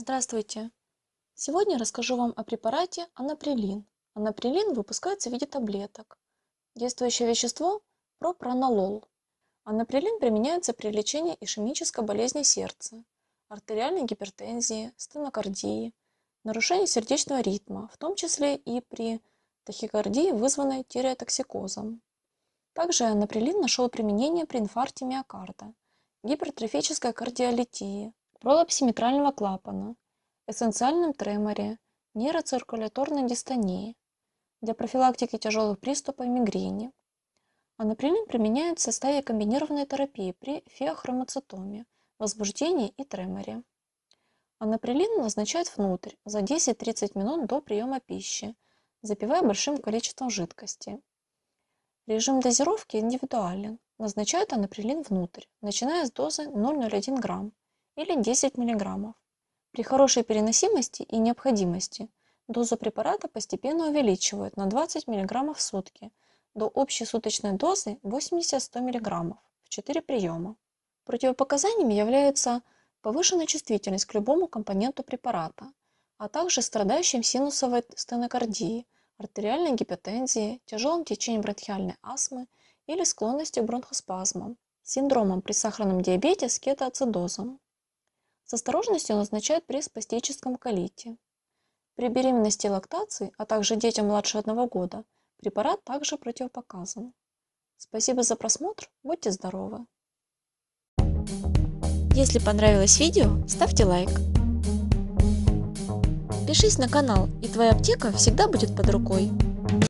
Здравствуйте! Сегодня расскажу вам о препарате анаприлин. Анаприлин выпускается в виде таблеток. Действующее вещество – пропранолол. Анаприлин применяется при лечении ишемической болезни сердца, артериальной гипертензии, стенокардии, нарушении сердечного ритма, в том числе и при тахикардии, вызванной тиреотоксикозом. Также анаприлин нашел применение при инфаркте миокарда, гипертрофической кардиолитии, пролапсе митрального клапана, эссенциальном треморе, нейроциркуляторной дистонии, для профилактики тяжелых приступов мигрени. Анаприлин применяют в составе комбинированной терапии при феохромоцитоме, возбуждении и треморе. Анаприлин назначают внутрь за 10-30 минут до приема пищи, запивая большим количеством жидкости. Режим дозировки индивидуален. Назначают анаприлин внутрь, начиная с дозы 0,01 грамм или 10 мг. При хорошей переносимости и необходимости дозу препарата постепенно увеличивают на 20 мг в сутки до общей суточной дозы 80-100 мг в 4 приема. Противопоказаниями являются повышенная чувствительность к любому компоненту препарата, а также страдающим синусовой стенокардией, артериальной гипотензией, тяжелым течением бронхиальной астмы или склонностью к бронхоспазмам, синдромом при сахарном диабете с кетоацидозом. С осторожностью он означает при спастическом колите. При беременности и лактации, а также детям младше одного года, препарат также противопоказан. Спасибо за просмотр, будьте здоровы! Если понравилось видео, ставьте лайк. Пишись на канал, и твоя аптека всегда будет под рукой.